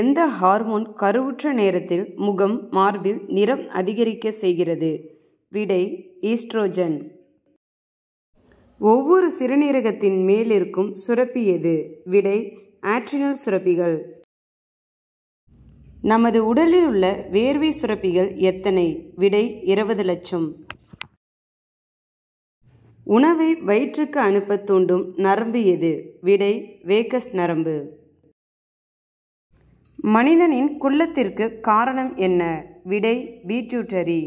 எந்த ஹார்மோன் கருவுற்ற நேரத்தில் முகம் மார்பில் நிறம் அதிகரிக்க செய்கிறது விடை ஈஸ்ட்ரோஜன் ஒவ்வொரு சிறுநீரகத்தின் மேலிருக்கும் சுரப்பி எது விடை ஆட்ரினல் சுரப்பிகள் நமது உடலில் உள்ள வேர்வை சுரப்பிகள் எத்தனை விடை இருபது லட்சம் உணவை வயிற்றுக்கு அனுப்ப தூண்டும் நரம்பு எது விடை வேக்கஸ் நரம்பு மனிதனின் குள்ளத்திற்கு காரணம் என்ன விடை பிட்யூட்டரி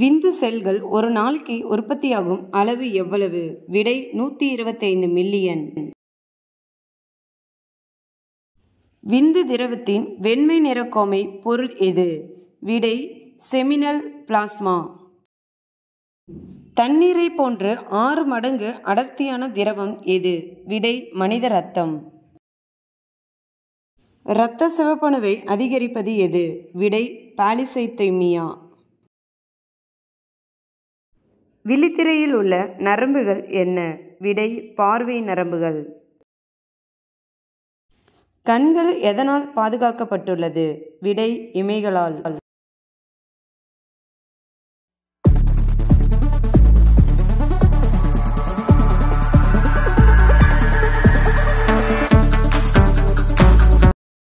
விந்து செல்கள் ஒரு நாளைக்கு உற்பத்தியாகும் அளவு எவ்வளவு விடை நூற்றி இருபத்தைந்து மில்லியன் விந்து திரவத்தின் வெண்மை நிறக்கோமை பொருள் எது விடை செமினல் பிளாஸ்மா தண்ணீரை போன்று ஆறு மடங்கு அடர்த்தியான திரவம் எது விடை மனித ரத்தம் இரத்த சிவப்பணுவை அதிகரிப்பது எது விடை பாலிசைத்தைமியா விழித்திரையில் உள்ள நரம்புகள் என்ன விடை பார்வை நரம்புகள் கண்கள் எதனால் பாதுகாக்கப்பட்டுள்ளது விடை இமைகளால்